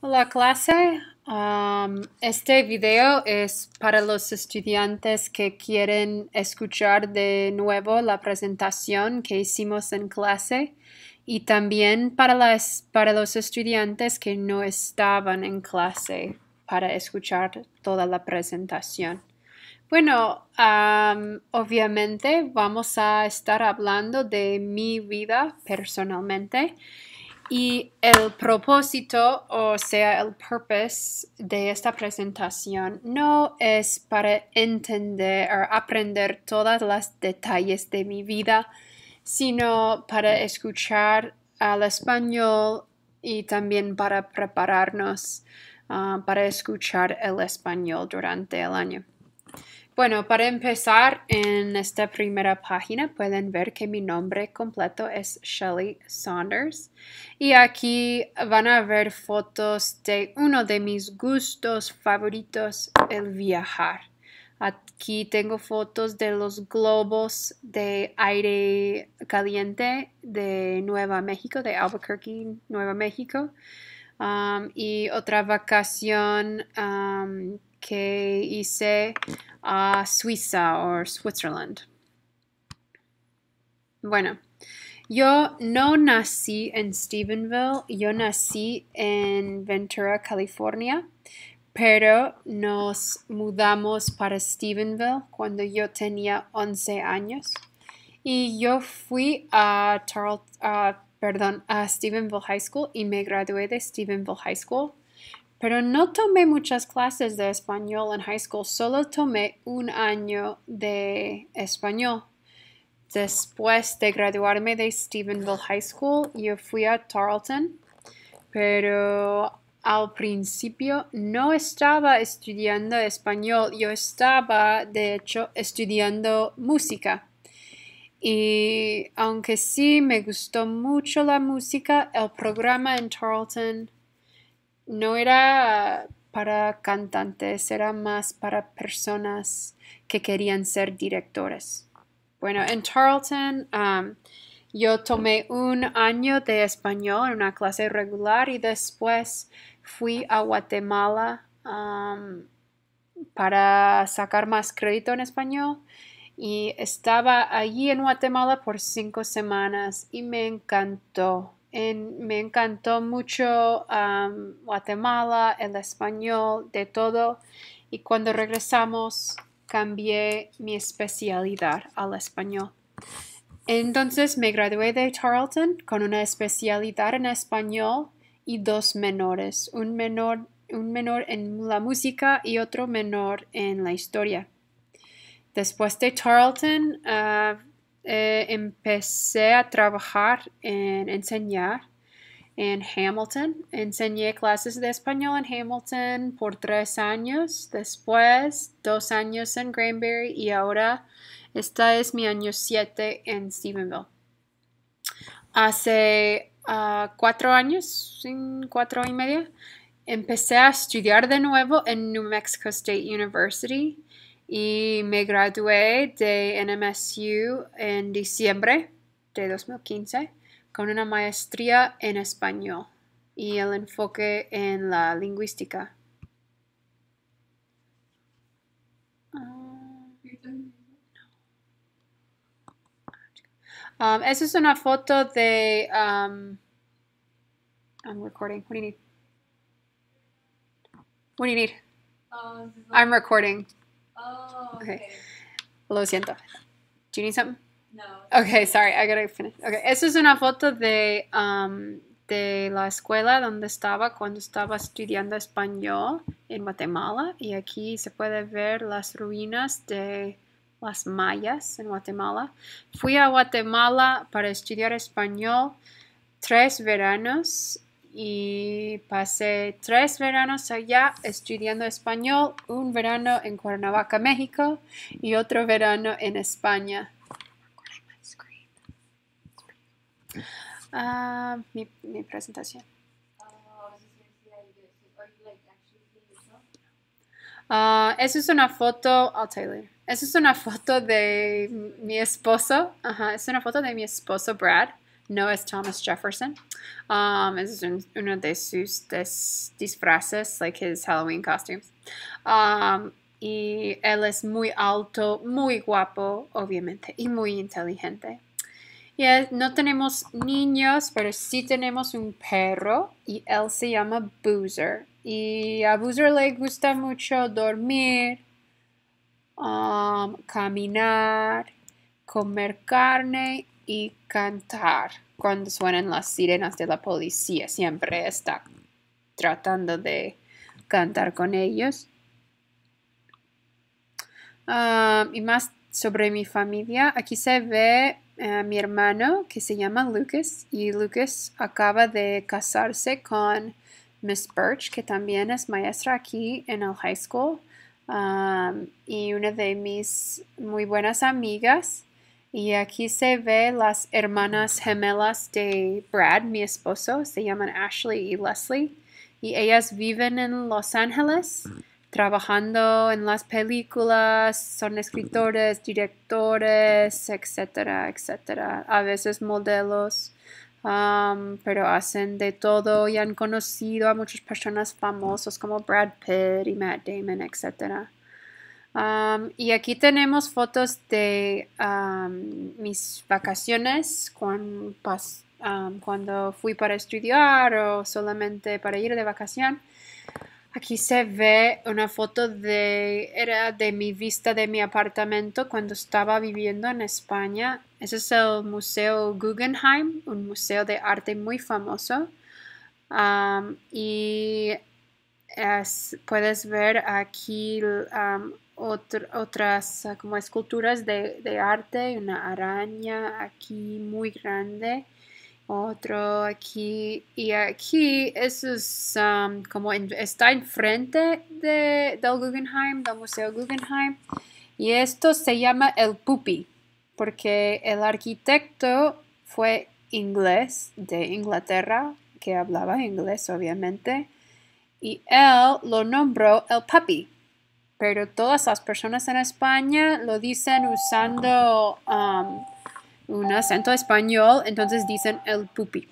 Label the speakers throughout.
Speaker 1: Hola clase. Um, este video es para los estudiantes que quieren escuchar de nuevo la presentación que hicimos en clase y también para, las, para los estudiantes que no estaban en clase para escuchar toda la presentación. Bueno, um, obviamente vamos a estar hablando de mi vida personalmente y el propósito, o sea, el purpose de esta presentación no es para entender o aprender todas las detalles de mi vida, sino para escuchar al español y también para prepararnos ah, para escuchar el español durante el año. Bueno, para empezar, en esta primera página pueden ver que mi nombre completo es Shelly Saunders y aquí van a ver fotos de uno de mis gustos favoritos, el viajar. Aquí tengo fotos de los globos de aire caliente de Nueva México, de Albuquerque, Nueva México. Um, y otra vacación um, que hice a Suiza o Switzerland. Bueno, yo no nací en Stephenville, yo nací en Ventura, California, pero nos mudamos para Stephenville cuando yo tenía 11 años y yo fui a, Charles perdón, a Stephenville High School y me gradué de Stephenville High School pero no tomé muchas clases de español en high school, solo tomé un año de español. Después de graduarme de Stephenville High School, yo fui a Tarleton, pero al principio no estaba estudiando español, yo estaba de hecho estudiando música. Y aunque sí me gustó mucho la música, el programa en Tarleton no era para cantantes, era más para personas que querían ser directores. Bueno, en Charlton um, yo tomé un año de español, en una clase regular, y después fui a Guatemala um, para sacar más crédito en español. Y estaba allí en Guatemala por cinco semanas y me encantó me encantó mucho Guatemala, el español, de todo. Y cuando regresamos, cambié mi especialidad al español. Entonces me gradué de Tarleton con una especialidad en español y dos menores, un menor, un menor en la música y otro menor en la historia. Después de Tarleton, ah, eh, empecé a trabajar en enseñar en Hamilton. Enseñé clases de español en Hamilton por tres años, después dos años en Granbury y ahora esta es mi año siete en Stephenville. Hace ah, cuatro años, cuatro y medio, empecé a estudiar de nuevo en New Mexico State University y me gradué de NMSU en diciembre de 2015 con una maestría en español y el enfoque en la lingüística. Um, esa es una foto de. I'm recording. What do you need? What do you need? Ah, I'm recording. Oh, Lo siento. Do you need something? No. Okay, sorry, I gotta finish. Okay, esta es una foto de, um, de la escuela donde estaba cuando estaba estudiando español en Guatemala. Y aquí se puede ver las ruinas de las mayas en Guatemala. Fui a Guatemala para estudiar español tres veranos y pasé tres veranos allá estudiando español, un verano en Cuernavaca, México y otro verano en España. Ah, mi, presentación. Ah, esa es una foto, Esa es una foto de mi esposo, es una foto de mi esposo Brad no es Thomas Jefferson. Um, es uno de sus disfraces, like his Halloween costumes. Um, y él es muy alto, muy guapo, obviamente, y muy inteligente. Y no tenemos niños, pero sí tenemos un perro y él se llama Boozer. Y a Boozer le gusta mucho dormir, um, caminar, comer carne y cantar cuando suenan las sirenas de la policía. Siempre está tratando de cantar con ellos. Ah, y más sobre mi familia. Aquí se ve a eh, mi hermano que se llama Lucas y Lucas acaba de casarse con Miss Birch, que también es maestra aquí en el high school ah, y una de mis muy buenas amigas. Y aquí se ve las hermanas gemelas de Brad, mi esposo, se llaman Ashley y Leslie. Y ellas viven en Los Ángeles, trabajando en las películas, son escritores, directores, etcétera, etcétera. A veces modelos, um, pero hacen de todo y han conocido a muchas personas famosas como Brad Pitt y Matt Damon, etcétera y aquí tenemos fotos de mis vacaciones con, cuando fui para estudiar o solamente para ir de vacación. Aquí se ve una foto de, era de mi vista de mi apartamento cuando estaba viviendo en España. Ese es el Museo Guggenheim, un museo de arte muy famoso. y puedes ver aquí otras como esculturas de, arte, una araña aquí muy grande, otro aquí y aquí, eso es um, como está enfrente de, del Guggenheim, del Museo Guggenheim, y esto se llama el Puppy porque el arquitecto fue inglés de Inglaterra, que hablaba inglés obviamente, y él lo nombró el Puppy pero todas las personas en España lo dicen usando um, un acento español, entonces dicen el pupi.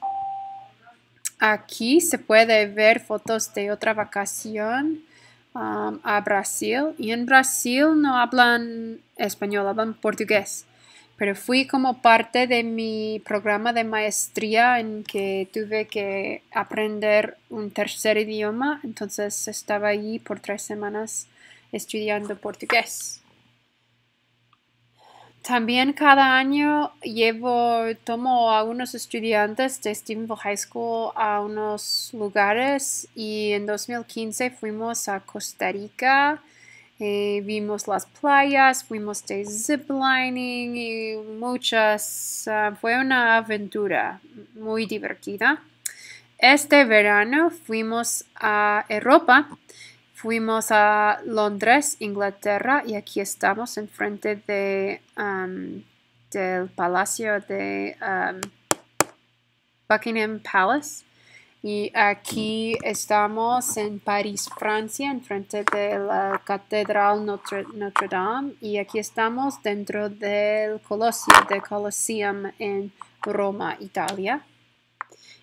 Speaker 1: Aquí se puede ver fotos de otra vacación um, a Brasil y en Brasil no hablan español, hablan portugués. Pero fui como parte de mi programa de maestría en que tuve que aprender un tercer idioma, entonces estaba allí por tres semanas estudiando portugués. También cada año llevo, tomo a unos estudiantes de Stevenville High School a unos lugares y en 2015 fuimos a Costa Rica, eh, vimos las playas, fuimos de ziplining y muchas. Ah, fue una aventura muy divertida. Este verano fuimos a Europa Fuimos a Londres, Inglaterra, y aquí estamos enfrente de, um, del Palacio de um, Buckingham Palace. Y aquí estamos en París, Francia, enfrente de la Catedral Notre, Dame. Y aquí estamos dentro del de Colosseum en Roma, Italia.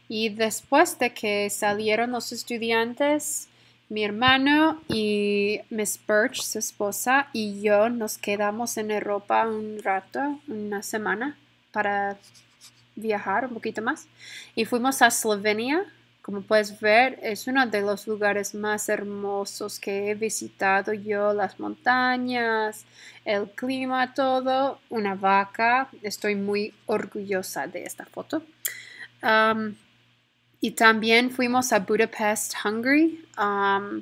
Speaker 1: Y después de que salieron los estudiantes, mi hermano y Miss Birch, su esposa, y yo nos quedamos en Europa un rato, una semana, para viajar un poquito más. Y fuimos a Eslovenia. Como puedes ver, es uno de los lugares más hermosos que he visitado yo, las montañas, el clima, todo, una vaca. Estoy muy orgullosa de esta foto. Y también fuimos a Budapest, Hungary, um,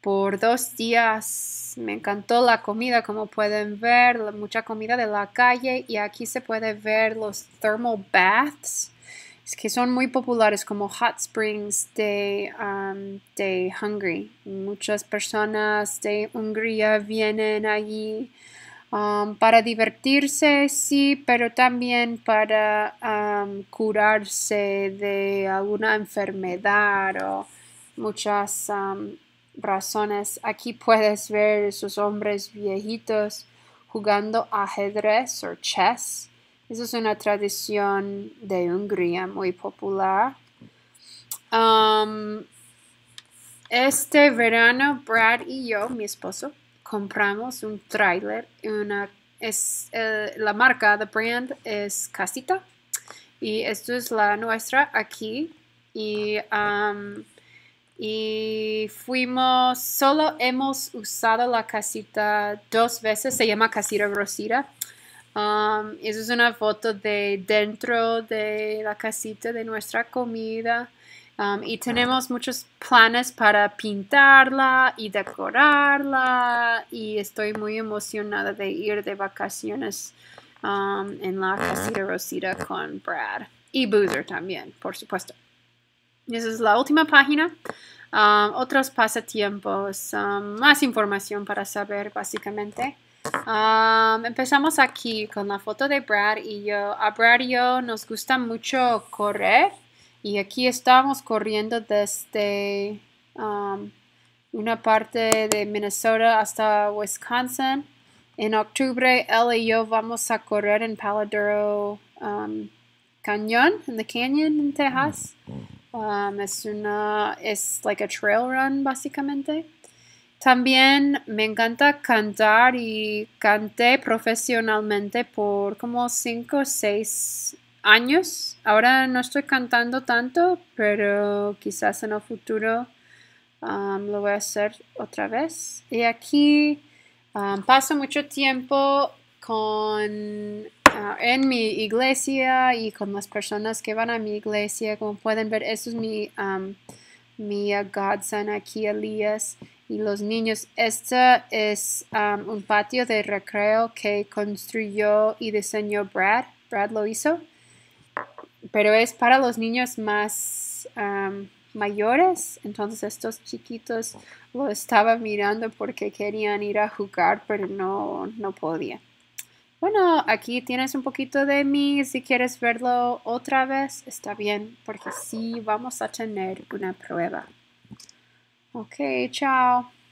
Speaker 1: por dos días. Me encantó la comida, como pueden ver, mucha comida de la calle. Y aquí se puede ver los thermal baths, que son muy populares como hot springs de, um, de Hungary. Muchas personas de Hungría vienen allí. Um, para divertirse, sí, pero también para um, curarse de alguna enfermedad o muchas um, razones. Aquí puedes ver esos hombres viejitos jugando ajedrez o chess. Esa es una tradición de Hungría muy popular. este verano, Brad y yo, mi esposo, compramos un trailer, una, es, eh, la marca, the brand es Casita y esto es la nuestra aquí um, y, fuimos, solo hemos usado la casita dos veces, se llama Casita Rosita. Um, es una foto de dentro de la casita de nuestra comida. Um, y tenemos muchos planes para pintarla y decorarla y estoy muy emocionada de ir de vacaciones um, en la casita Rosita con Brad y Boozer también, por supuesto. esa es la última página. Um, otros pasatiempos, más información para saber básicamente. empezamos aquí con la foto de Brad y yo. A Brad y yo nos gusta mucho correr. Y aquí estamos corriendo desde um, una parte de Minnesota hasta Wisconsin. En octubre, él y yo vamos a correr en Paladero um, Canyon en The Canyon, en Texas. Um, es una, es like a trail run, básicamente. También me encanta cantar y canté profesionalmente por como cinco o 6 años. Ahora no estoy cantando tanto, pero quizás en el futuro um, lo voy a hacer otra vez. Y aquí um, paso mucho tiempo con, uh, en mi iglesia y con las personas que van a mi iglesia. Como pueden ver, esto es mi, um, mi godson aquí, Elias, y los niños. Este es um, un patio de recreo que construyó y diseñó Brad. Brad lo hizo pero es para los niños más mayores. Entonces estos chiquitos lo estaban mirando porque querían ir a jugar, pero no, no podía. Bueno, aquí tienes un poquito de mí. Si quieres verlo otra vez, está bien, porque sí vamos a tener una prueba. Ok, chao.